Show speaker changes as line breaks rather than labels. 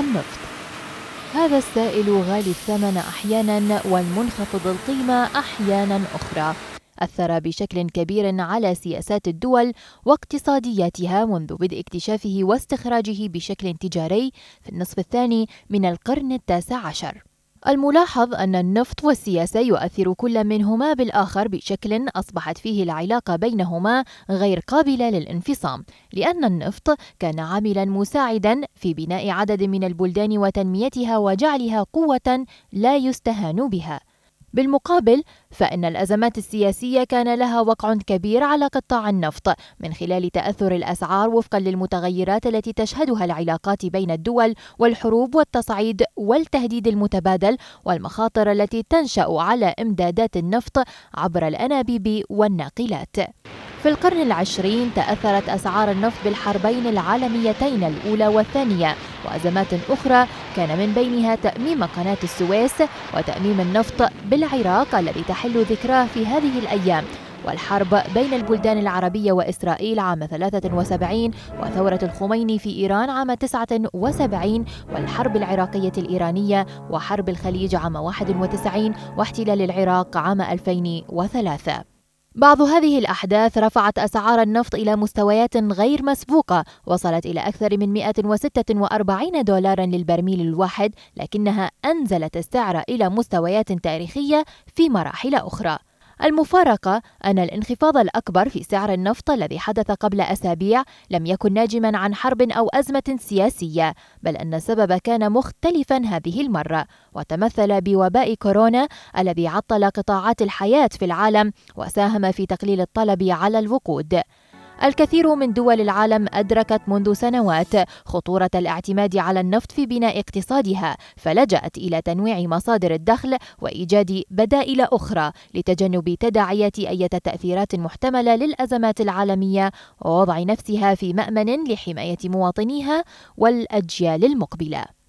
النفط هذا السائل غالي الثمن أحيانا والمنخفض القيمة أحيانا أخرى أثر بشكل كبير على سياسات الدول واقتصادياتها منذ بدء اكتشافه واستخراجه بشكل تجاري في النصف الثاني من القرن التاسع عشر الملاحظ أن النفط والسياسة يؤثر كل منهما بالآخر بشكل أصبحت فيه العلاقة بينهما غير قابلة للانفصام، لأن النفط كان عاملا مساعدا في بناء عدد من البلدان وتنميتها وجعلها قوة لا يستهان بها. بالمقابل فإن الأزمات السياسية كان لها وقع كبير على قطاع النفط من خلال تأثر الأسعار وفقا للمتغيرات التي تشهدها العلاقات بين الدول والحروب والتصعيد والتهديد المتبادل والمخاطر التي تنشأ على إمدادات النفط عبر الأنابيب والناقلات في القرن العشرين تأثرت أسعار النفط بالحربين العالميتين الأولى والثانية وأزمات أخرى كان من بينها تأميم قناة السويس وتأميم النفط بالعراق الذي تحل ذكراه في هذه الأيام والحرب بين البلدان العربية وإسرائيل عام 73 وثورة الخميني في إيران عام 79 والحرب العراقية الإيرانية وحرب الخليج عام 91 واحتلال العراق عام 2003 بعض هذه الأحداث رفعت أسعار النفط إلى مستويات غير مسبوقة وصلت إلى أكثر من 146 دولارا للبرميل الواحد لكنها أنزلت السعر إلى مستويات تاريخية في مراحل أخرى المفارقة أن الانخفاض الأكبر في سعر النفط الذي حدث قبل أسابيع لم يكن ناجما عن حرب أو أزمة سياسية بل أن السبب كان مختلفا هذه المرة وتمثل بوباء كورونا الذي عطل قطاعات الحياة في العالم وساهم في تقليل الطلب على الوقود الكثير من دول العالم أدركت منذ سنوات خطورة الاعتماد على النفط في بناء اقتصادها فلجأت إلى تنويع مصادر الدخل وإيجاد بدائل أخرى لتجنب تداعيات أي تأثيرات محتملة للأزمات العالمية ووضع نفسها في مأمن لحماية مواطنيها والأجيال المقبلة